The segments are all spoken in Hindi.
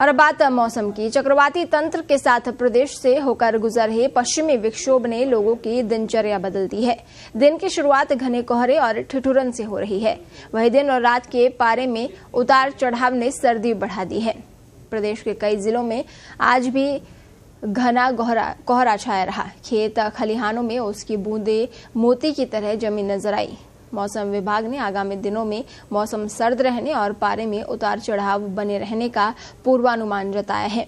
और बात मौसम की चक्रवाती तंत्र के साथ प्रदेश से होकर गुजर रहे पश्चिमी विक्षोभ ने लोगों की दिनचर्या बदल दी है दिन की शुरुआत घने कोहरे और ठिठुरन से हो रही है वही दिन और रात के पारे में उतार चढ़ाव ने सर्दी बढ़ा दी है प्रदेश के कई जिलों में आज भी घना कोहरा छाया रहा खेत खलिहानों में उसकी बूंदे मोती की तरह जमी नजर आई मौसम विभाग ने आगामी दिनों में मौसम सर्द रहने और पारे में उतार चढ़ाव बने रहने का पूर्वानुमान जताया है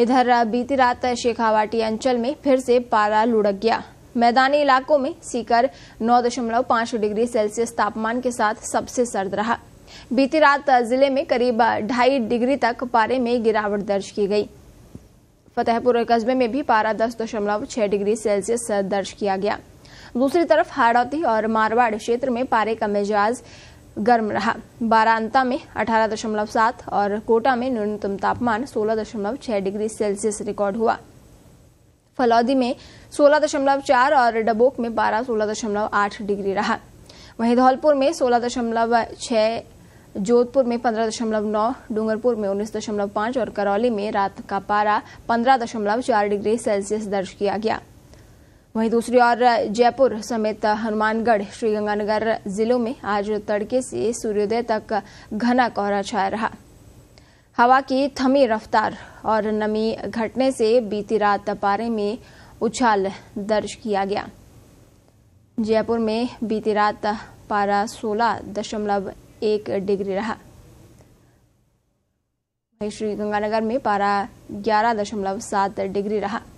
इधर बीती रात शेखावाटी अंचल में फिर से पारा लुढ़क गया मैदानी इलाकों में सीकर 9.5 डिग्री सेल्सियस तापमान के साथ सबसे सर्द रहा बीती रात जिले में करीब ढाई डिग्री तक पारे में गिरावट दर्ज की गई फतेहपुर कस्बे में भी पारा 10.6 डिग्री सेल्सियस दर्ज किया गया दूसरी तरफ हाड़ौती और मारवाड़ क्षेत्र में पारे का मिजाज गर्म रहा बारांता में 18.7 और कोटा में न्यूनतम तापमान 16.6 डिग्री सेल्सियस रिकॉर्ड हुआ फलौदी में 16.4 और डबोक में 12 सोलह डिग्री रहा वहीं धौलपुर में 16.6 जोधपुर में 15.9 डूंगरपुर में 19.5 और करौली में रात का पारा 15.4 डिग्री सेल्सियस दर्ज किया गया वहीं दूसरी ओर जयपुर समेत हनुमानगढ़ श्रीगंगानगर जिलों में आज तड़के से सूर्योदय तक घना कोहरा छाया रहा हवा की थमी रफ्तार और नमी घटने से बीती रात पारे में उछाल दर्ज किया गया जयपुर में बीती रात पारा सोलह दशमलव एक डिग्री रहा वहीं श्रीगंगानगर में पारा ग्यारह दशमलव सात डिग्री रहा